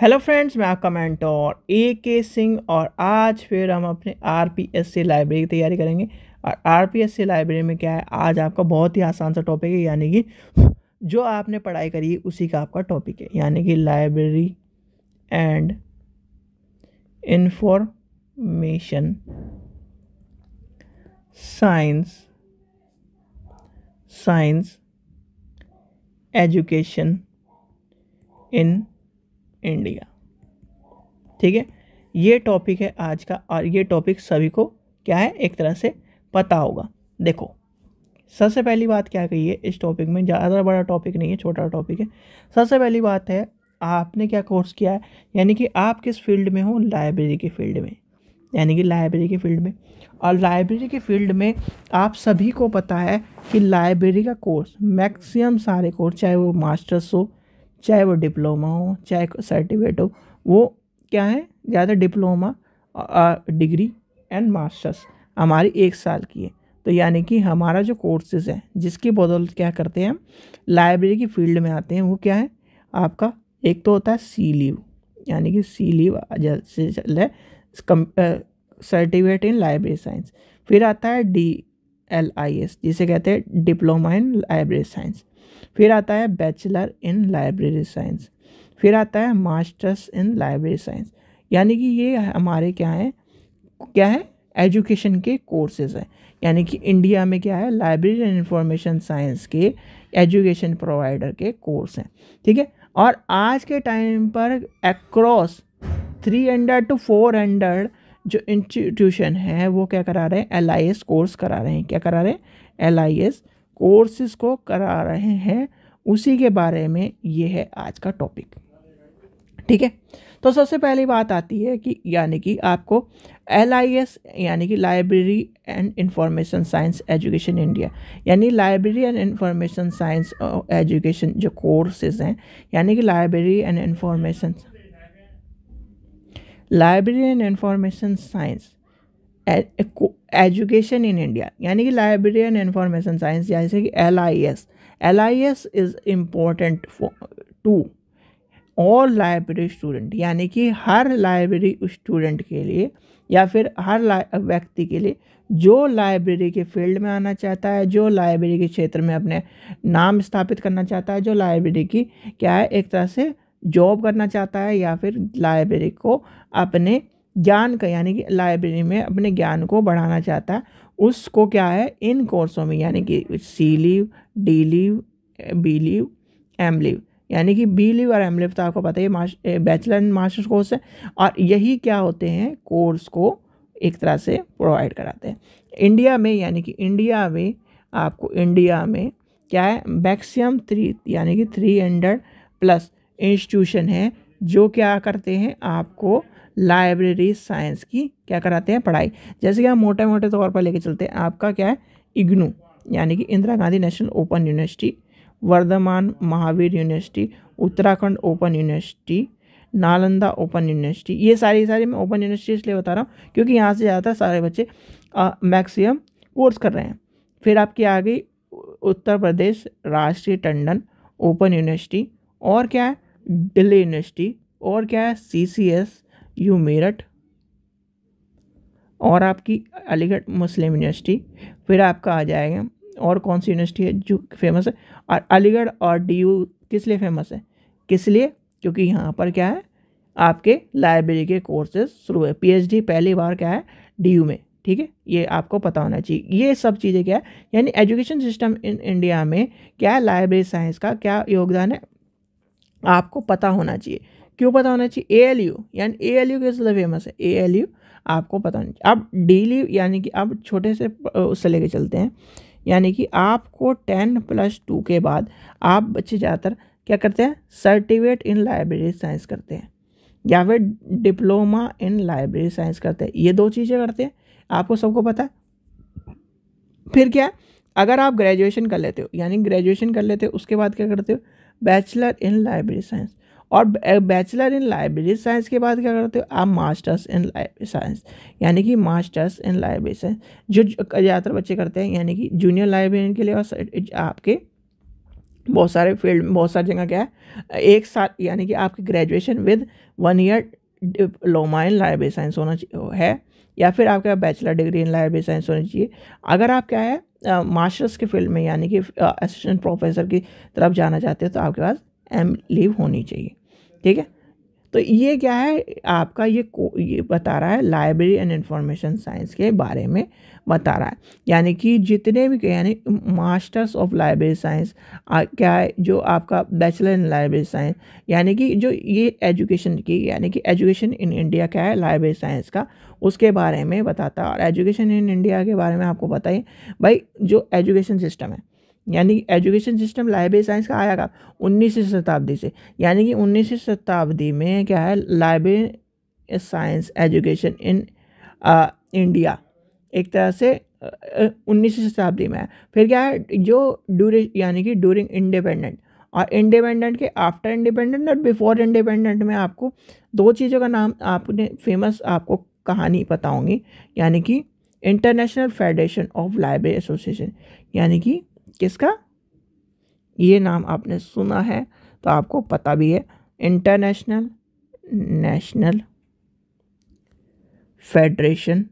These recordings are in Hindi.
हेलो फ्रेंड्स मैं आपका मेंटोर ए के सिंह और आज फिर हम अपने R P S C library की तैयारी करेंगे और R P S C library में क्या है आज आपका बहुत ही आसान सा टॉपिक है यानी कि जो आपने पढ़ाई करी है उसी का आपका टॉपिक है यानी कि library and information science science education in India ठीक है ये टॉपिक है आज का और ये टॉपिक सभी को क्या है एक तरह से पता होगा देखो सबसे पहली बात क्या कही है इस टॉपिक में ज़्यादा बड़ा टॉपिक नहीं है छोटा टॉपिक है सबसे पहली बात है आपने क्या कोर्स किया है यानी कि आप किस फील्ड में हो लाइब्रेरी के फील्ड में यानी कि लाइब्रेरी के फील्ड में और लाइब्रेरी के फील्ड में आप सभी को पता है कि लाइब्रेरी का कोर्स मैक्सिमम सारे कोर्स चाहे वो मास्टर्स हो चाहे वो डिप्लोमा हो चाहे सर्टिफिकेट हो वो क्या है ज़्यादा डिप्लोमा डिग्री एंड मास्टर्स हमारी एक साल की है तो यानी कि हमारा जो कोर्सेज है जिसकी बदौलत क्या करते हैं हम लाइब्रेरी की फील्ड में आते हैं वो क्या है आपका एक तो होता है सी लीव यानी कि सी लीव जैसे चल है सर्टिफिकेट इन लाइब्रेरी साइंस फिर आता है डी एल आई एस जिसे कहते हैं डिप्लोमा इन लाइब्रेरी साइंस फिर आता है बैचलर इन लाइब्रेरी साइंस फिर आता है मास्टर्स इन लाइब्रेरी साइंस यानी कि ये हमारे क्या है क्या है एजुकेशन के कोर्सेज हैं यानी कि इंडिया में क्या है लाइब्रेरी एंड इंफॉर्मेशन साइंस के एजुकेशन प्रोवाइडर के कोर्स हैं ठीक है और आज के टाइम पर across three hundred to four hundred जो इंस्टीट्यूशन है वो क्या करा रहे हैं एल कोर्स करा रहे हैं क्या करा रहे हैं एल कोर्सेज को करा रहे हैं उसी के बारे में ये है आज का टॉपिक ठीक है तो सबसे पहली बात आती है कि यानी कि आपको एल आई एस यानी कि library and information science education India यानी library and information science education जो कोर्सेज हैं यानी कि library and information library and information science education in India यानी कि लाइब्रेरी एंड इंफॉर्मेशन साइंस जैसे कि L I S L I S is important to all library student यानी कि हर लाइब्रेरी स्टूडेंट के लिए या फिर हर व्यक्ति के लिए जो लाइब्रेरी के फील्ड में आना चाहता है जो लाइब्रेरी के क्षेत्र में अपने नाम स्थापित करना चाहता है जो लाइब्रेरी की क्या है एक तरह से जॉब करना चाहता है या फिर लाइब्रेरी को अपने ज्ञान का यानी कि लाइब्रेरी में अपने ज्ञान को बढ़ाना चाहता है उसको क्या है इन कोर्सों में यानी कि C lib D lib B lib M lib यानी कि बी लीव और एम लीव तो आपको पता है बैचलर एंड मास्टर्स कोर्स है और यही क्या होते हैं कोर्स को एक तरह से प्रोवाइड कराते हैं इंडिया में यानी कि इंडिया में आपको इंडिया में क्या है मैक्सीम थ्री यानी कि थ्री हंड्रेड प्लस इंस्टीट्यूशन है जो क्या करते हैं आपको लाइब्रेरी साइंस की क्या कराते हैं पढ़ाई जैसे कि हम मोटे मोटे तौर पर लेके चलते हैं आपका क्या है इग्नू यानी कि Indira Gandhi national open university Vardhaman Mahavir university Uttarakhand open university Nalanda open university ये सारी सारी मैं ओपन यूनिवर्सिटी इसलिए बता रहा हूँ क्योंकि यहाँ से ज़्यादातर सारे बच्चे मैक्सिमम कोर्स कर रहे हैं फिर आपकी आ गई उत्तर प्रदेश राष्ट्रीय टंडन ओपन यूनिवर्सिटी और क्या है दिल्ली यूनिवर्सिटी और क्या है C C S U Meerut और आपकी अलीगढ़ मुस्लिम यूनिवर्सिटी फिर आपका आ जाएगा और कौन सी यूनिवर्सिटी है जो फेमस है और अलीगढ़ और डी यू किस लिए फेमस है किस लिए क्योंकि यहाँ पर क्या है आपके लाइब्रेरी के कोर्सेज शुरू है पीएचडी पहली बार क्या है डीयू में ठीक है ये आपको पता होना चाहिए ये सब चीज़ें क्या है यानी एजुकेशन सिस्टम इन इंडिया में क्या लाइब्रेरी साइंस का क्या योगदान है आपको पता होना चाहिए क्यों पता होना चाहिए ए एल यू यानी ए एल यू किस लिए फेमस है ए एल यू आपको पता होना चाहिए आप डेली यानी कि आप छोटे से उससे लेके चलते हैं यानी कि आपको टेन प्लस टू के बाद आप बच्चे ज़्यादातर क्या करते हैं सर्टिफिकेट इन लाइब्रेरी साइंस करते हैं या फिर डिप्लोमा इन लाइब्रेरी साइंस करते हैं ये दो चीज़ें करते हैं आपको सबको पता है फिर क्या अगर आप ग्रेजुएशन कर लेते हो यानी ग्रेजुएशन कर लेते हो उसके बाद क्या करते हो बैचलर इन लाइब्रेरी साइंस और बैचलर इन लाइब्रेरी साइंस के बाद क्या करते हो आप मास्टर्स इन लाइब्रेरी साइंस यानी कि मास्टर्स इन लाइब्रेरी साइंस जो ज़्यादातर बच्चे करते हैं यानी कि जूनियर लाइब्रेरियन के लिए और आपके बहुत सारे फील्ड में बहुत सारी जगह क्या है एक साथ यानी कि आपकी graduation with one year diploma in library science होना है या फिर आपका bachelor degree in library science होनी चाहिए अगर आप क्या है मास्टर्स के फील्ड में यानी कि असिस्टेंट प्रोफेसर की तरफ जाना चाहते हो तो आपके पास एम लीव होनी चाहिए ठीक है तो ये क्या है आपका ये को ये बता रहा है लाइब्रेरी एंड इंफॉर्मेशन साइंस के बारे में बता रहा है यानी कि जितने भी यानी मास्टर्स ऑफ लाइब्रेरी साइंस क्या है जो आपका बैचलर इन लाइब्रेरी साइंस यानी कि जो ये एजुकेशन की यानी कि एजुकेशन इन इंडिया क्या है लाइब्रेरी साइंस का उसके बारे में बताता है और एजुकेशन इन इंडिया के बारे में आपको बताइए भाई जो एजुकेशन सिस्टम है यानी एजुकेशन सिस्टम लाइब्रेरी साइंस का आया कब उन्नीसवीं शताब्दी से यानी कि उन्नीसवीं शताब्दी में क्या है library science education in India एक तरह से उन्नीसवीं शताब्दी में है फिर क्या है जो ड्यूरे यानी कि ड्यूरिंग इंडिपेंडेंट और इंडिपेंडेंट के आफ्टर इंडिपेंडेंट और बिफोर इंडिपेंडेंट में आपको दो चीज़ों का नाम आपने फेमस आपको कहानी पता होंगी यानी कि international federation of library association यानी कि किसका ये नाम आपने सुना है तो आपको पता भी है international national federation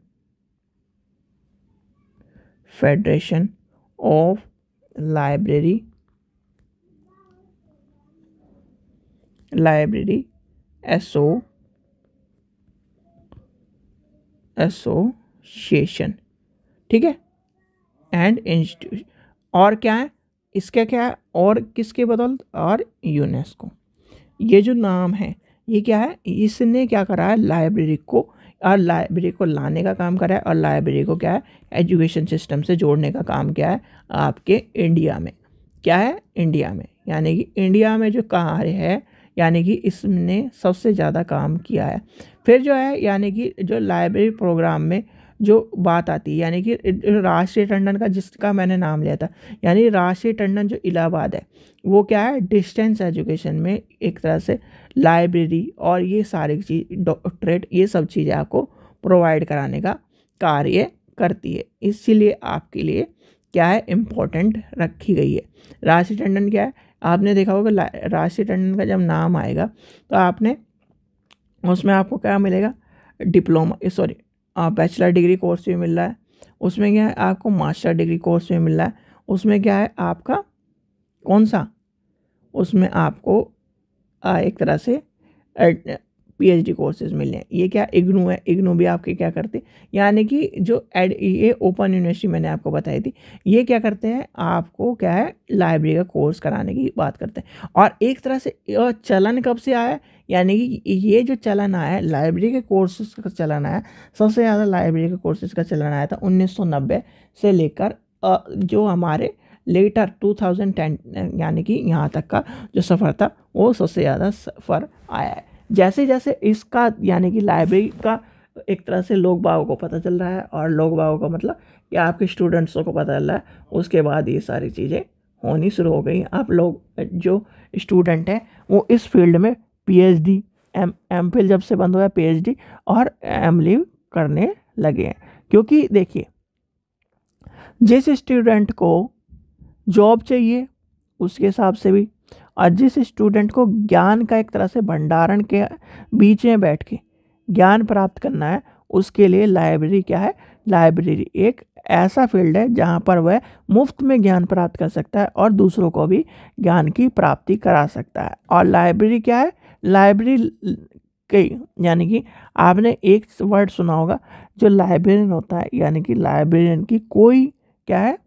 federation of library library एसो एसोसिएशन ठीक है एंड इंस्टीट्यूशन और क्या है इसका क्या है और किसके बदौलत और यूनेस्को ये जो नाम है ये क्या है इसने क्या करा है लाइब्रेरी को और लाइब्रेरी को लाने का काम करा है और लाइब्रेरी को क्या है एजुकेशन सिस्टम से जोड़ने का काम क्या है आपके इंडिया में क्या है इंडिया में यानी कि इंडिया में जो कार्य है यानी कि इसने सबसे ज़्यादा काम किया है फिर जो है यानी कि जो लाइब्रेरी प्रोग्राम में जो बात आती है यानी कि राष्ट्रीय टंडन का जिसका मैंने नाम लिया था यानी राष्ट्रीय टंडन जो इलाहाबाद है वो क्या है डिस्टेंस एजुकेशन में एक तरह से लाइब्रेरी और ये सारी चीज डॉक्ट्रेट ये सब चीज़ें आपको प्रोवाइड कराने का कार्य करती है इसीलिए आपके लिए क्या है इम्पोर्टेंट रखी गई है राष्ट्रीय टंडन क्या है आपने देखा होगा राष्ट्रीय टंडन का जब नाम आएगा तो आपने उसमें आपको क्या मिलेगा diploma sorry bachelor degree course भी मिल रहा है उसमें क्या है आपको मास्टर डिग्री कोर्स भी मिल रहा है उसमें क्या है आपका कौन सा उसमें आपको एक तरह से पीएचडी कोर्सेज मिल रहे हैं ये क्या इग्नू है इग्नू भी आपके क्या करते यानी कि जो एड ये ओपन यूनिवर्सिटी मैंने आपको बताई थी ये क्या करते हैं आपको क्या है लाइब्रेरी का कोर्स कराने की बात करते हैं और एक तरह से चलन कब से आया है यानी कि ये जो चलन आया है लाइब्रेरी के कोर्सेज का चलन आया सबसे ज़्यादा लाइब्रेरी के कोर्सेज का चलन आया था 1990 से लेकर जो हमारे लेटर 2010 यानी कि यहाँ तक का जो सफ़र था वो सबसे ज़्यादा सफ़र आया है जैसे जैसे इसका यानी कि लाइब्रेरी का एक तरह से लोग बाबू को पता चल रहा है और लोग बाबू का मतलब कि आपके स्टूडेंट्सों को पता चल रहा है उसके बाद ये सारी चीज़ें होनी शुरू हो गई आप लोग जो स्टूडेंट हैं वो इस फील्ड में पीएचडी एम एम फिल जब से बंद हुआ पीएचडी और एम लीव करने लगे हैं क्योंकि देखिए जिस स्टूडेंट को जॉब चाहिए उसके हिसाब से भी और जिस स्टूडेंट को ज्ञान का एक तरह से भंडारण के बीच में बैठ के ज्ञान प्राप्त करना है उसके लिए लाइब्रेरी क्या है लाइब्रेरी एक ऐसा फील्ड है जहाँ पर वह मुफ्त में ज्ञान प्राप्त कर सकता है और दूसरों को भी ज्ञान की प्राप्ति करा सकता है और लाइब्रेरी क्या है लाइब्रेरी कई यानी कि आपने एक वर्ड सुना होगा जो लाइब्रेरियन होता है यानी कि लाइब्रेरियन की कोई क्या है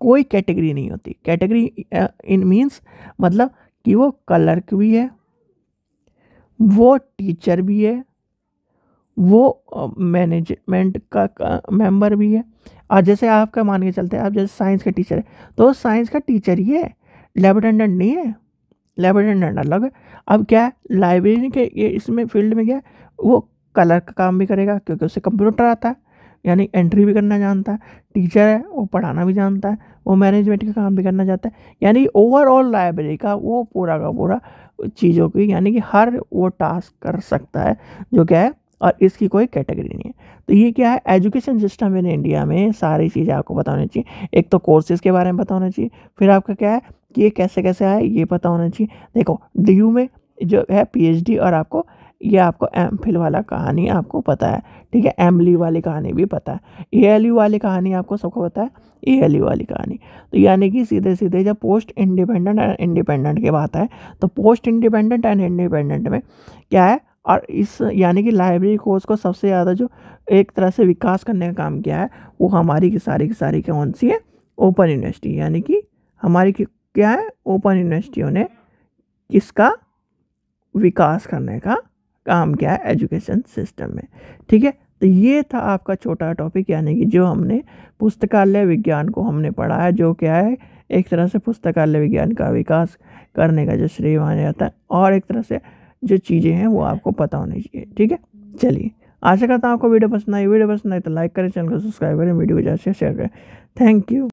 कोई कैटेगरी नहीं होती कैटेगरी इन मींस मतलब कि वो क्लर्क भी है वो टीचर भी है वो मैनेजमेंट का, का मेंबर भी है और जैसे आपका मान के चलते हैं आप जैसे साइंस का टीचर है तो साइंस का टीचर ही है लेबरटेंडेंट नहीं है लेफ्ट हैंड अलग अब क्या है लाइब्रेरी के ये इसमें फील्ड में क्या है वो कलर का काम भी करेगा क्योंकि उससे कंप्यूटर आता है यानी एंट्री भी करना जानता है टीचर है वो पढ़ाना भी जानता है वो मैनेजमेंट का काम भी करना चाहता है यानी ओवरऑल लाइब्रेरी का वो पूरा का पूरा चीज़ों की यानी कि हर वो टास्क कर सकता है जो क्या है और इसकी कोई कैटेगरी नहीं है तो ये क्या है एजुकेशन सिस्टम इन इंडिया में सारी चीज़ें आपको बतानी चाहिए एक तो कोर्सेज़ के बारे में बताना चाहिए फिर आपका क्या है कि ये कैसे कैसे आए ये पता होना चाहिए देखो डी यू में जो है पी और आपको ये आपको एम फिल वाला कहानी आपको पता है ठीक है एम ली वाली कहानी भी पता है ए एल यू वाली कहानी आपको सबको पता है ए एल यू वाली कहानी तो यानी कि सीधे सीधे जब पोस्ट इंडिपेंडेंट एंड इंडिपेंडेंट की बात है तो पोस्ट इंडिपेंडेंट एंड इंडिपेंडेंट में क्या है और इस यानी कि लाइब्रेरी कोर्स को सबसे ज़्यादा जो एक तरह से विकास करने का काम किया है वो हमारी की सारी की सारी कौन सी है ओपन यूनिवर्सिटी यानी कि हमारी की क्या है ओपन यूनिवर्सिटियों ने किसका विकास करने का काम किया है एजुकेशन सिस्टम में ठीक है तो ये था आपका छोटा टॉपिक यानी कि जो हमने पुस्तकालय विज्ञान को हमने पढ़ा है जो क्या है एक तरह से पुस्तकालय विज्ञान का विकास करने का जो श्रेय माना जाता है और एक तरह से जो चीज़ें हैं वो आपको पता होनी चाहिए ठीक है चलिए आशा करता हूँ आपको वीडियो पसंद आई वीडियो पसंद आई तो लाइक करें चैनल को सब्सक्राइब करें वीडियो को ज़्यादा से शेयर करें थैंक यू